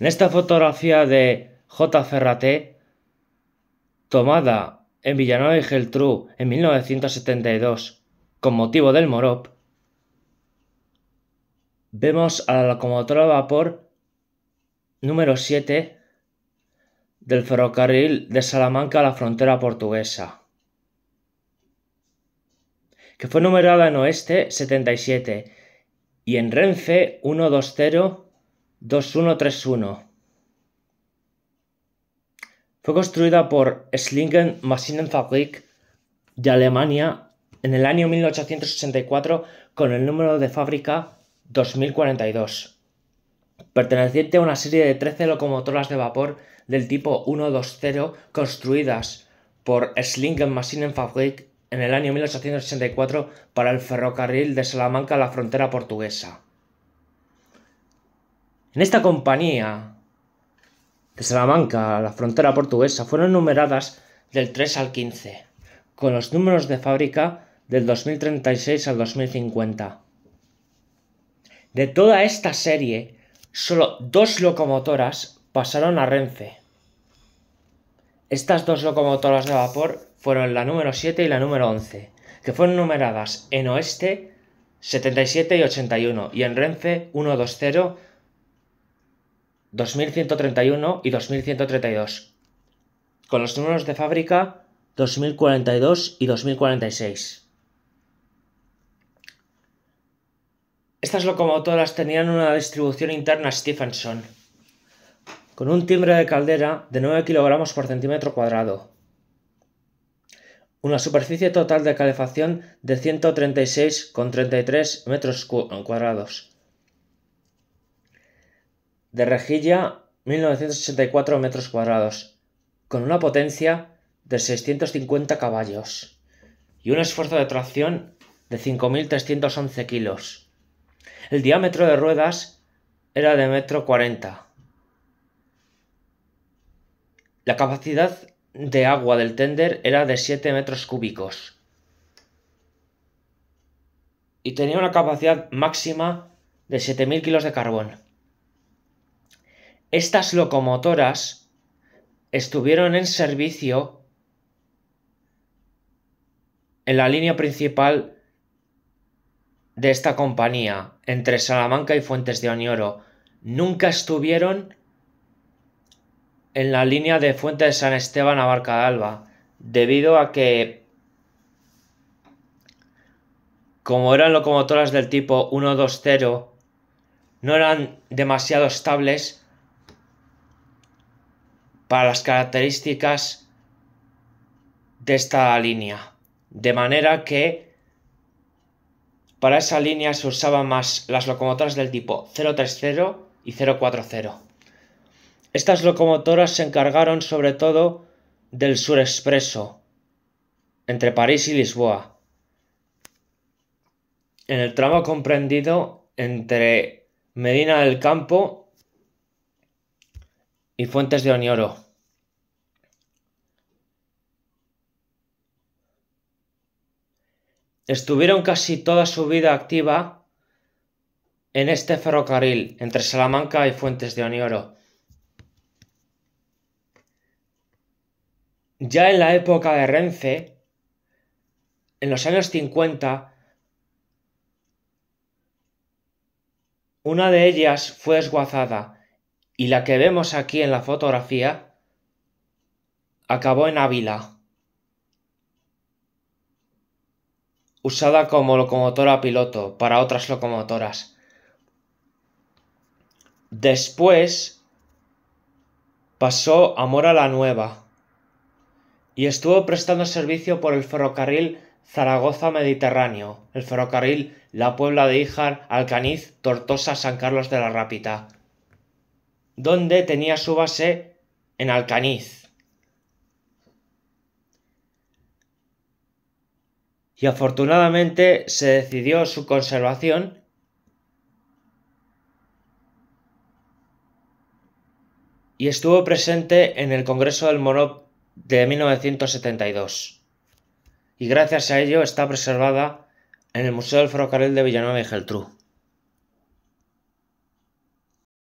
En esta fotografía de J. Ferraté, tomada en Villanueva y Geltrú en 1972 con motivo del Morop, vemos a la locomotora de vapor número 7 del ferrocarril de Salamanca a la frontera portuguesa, que fue numerada en Oeste 77 y en Renfe 120 2131. Fue construida por Schlingen Maschinenfabrik de Alemania en el año 1864 con el número de fábrica 2042, perteneciente a una serie de 13 locomotoras de vapor del tipo 120 construidas por Schlingen Maschinenfabrik en el año 1864 para el ferrocarril de Salamanca a la frontera portuguesa. En esta compañía, de Salamanca la frontera portuguesa, fueron numeradas del 3 al 15, con los números de fábrica del 2036 al 2050. De toda esta serie, solo dos locomotoras pasaron a Renfe. Estas dos locomotoras de vapor fueron la número 7 y la número 11, que fueron numeradas en Oeste 77 y 81 y en Renfe 120 2131 y 2132. Con los números de fábrica 2042 y 2046. Estas locomotoras tenían una distribución interna Stephenson, con un timbre de caldera de 9 kg por centímetro cuadrado, una superficie total de calefacción de 136,33 metros cuadrados, de rejilla 1984 metros cuadrados, con una potencia de 650 caballos y un esfuerzo de tracción de 5.311 kilos. El diámetro de ruedas era de metro 40. La capacidad de agua del tender era de 7 metros cúbicos y tenía una capacidad máxima de 7.000 kilos de carbón. Estas locomotoras estuvieron en servicio en la línea principal de esta compañía entre Salamanca y Fuentes de Oñoro. Nunca estuvieron en la línea de Fuente de San Esteban a Barca de Alba, debido a que, como eran locomotoras del tipo 120, no eran demasiado estables para las características de esta línea. De manera que para esa línea se usaban más las locomotoras del tipo 030 y 040. Estas locomotoras se encargaron sobre todo del sur expreso, entre París y Lisboa, en el tramo comprendido entre Medina del Campo y Fuentes de Onioro. Estuvieron casi toda su vida activa en este ferrocarril entre Salamanca y Fuentes de Onioro. Ya en la época de Renfe, en los años 50, una de ellas fue esguazada y la que vemos aquí en la fotografía acabó en Ávila, usada como locomotora piloto para otras locomotoras. Después pasó a Mora la Nueva y estuvo prestando servicio por el ferrocarril Zaragoza Mediterráneo, el ferrocarril La Puebla de Híjar, Alcaniz, Tortosa, San Carlos de la Rápita donde tenía su base en Alcaniz. Y afortunadamente se decidió su conservación y estuvo presente en el Congreso del Monop de 1972. Y gracias a ello está preservada en el Museo del Ferrocarril de Villanueva y Geltrú.